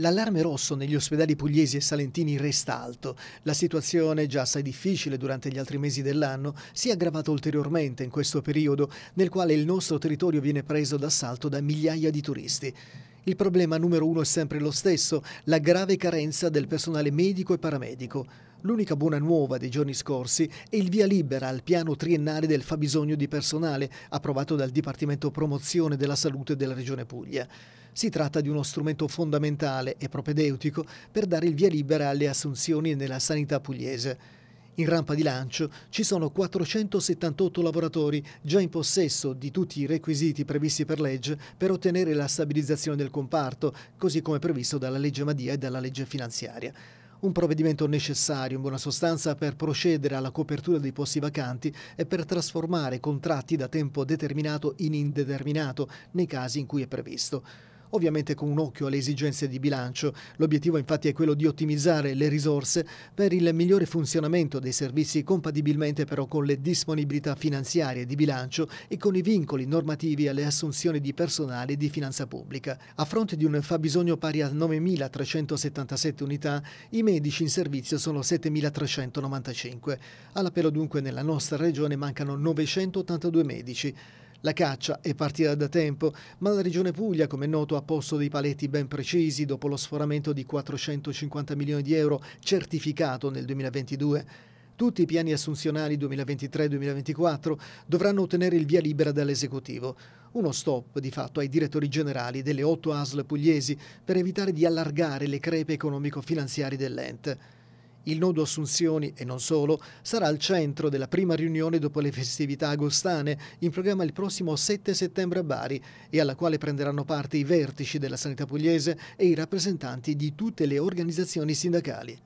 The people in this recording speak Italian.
L'allarme rosso negli ospedali pugliesi e salentini resta alto. La situazione, già assai difficile durante gli altri mesi dell'anno, si è aggravata ulteriormente in questo periodo, nel quale il nostro territorio viene preso d'assalto da migliaia di turisti. Il problema numero uno è sempre lo stesso, la grave carenza del personale medico e paramedico. L'unica buona nuova dei giorni scorsi è il via libera al piano triennale del fabbisogno di personale approvato dal Dipartimento Promozione della Salute della Regione Puglia. Si tratta di uno strumento fondamentale e propedeutico per dare il via libera alle assunzioni nella sanità pugliese. In rampa di lancio ci sono 478 lavoratori già in possesso di tutti i requisiti previsti per legge per ottenere la stabilizzazione del comparto, così come previsto dalla legge Madia e dalla legge finanziaria. Un provvedimento necessario in buona sostanza per procedere alla copertura dei posti vacanti e per trasformare contratti da tempo determinato in indeterminato nei casi in cui è previsto ovviamente con un occhio alle esigenze di bilancio. L'obiettivo infatti è quello di ottimizzare le risorse per il migliore funzionamento dei servizi compatibilmente però con le disponibilità finanziarie di bilancio e con i vincoli normativi alle assunzioni di personale e di finanza pubblica. A fronte di un fabbisogno pari a 9.377 unità, i medici in servizio sono 7.395. All'appello dunque nella nostra regione mancano 982 medici. La caccia è partita da tempo, ma la Regione Puglia, come è noto, ha posto dei paletti ben precisi dopo lo sforamento di 450 milioni di euro certificato nel 2022. Tutti i piani assunzionali 2023-2024 dovranno ottenere il via libera dall'esecutivo. Uno stop di fatto ai direttori generali delle otto ASL pugliesi per evitare di allargare le crepe economico-finanziarie dell'ente. Il nodo Assunzioni, e non solo, sarà al centro della prima riunione dopo le festività agostane, in programma il prossimo 7 settembre a Bari, e alla quale prenderanno parte i vertici della sanità pugliese e i rappresentanti di tutte le organizzazioni sindacali.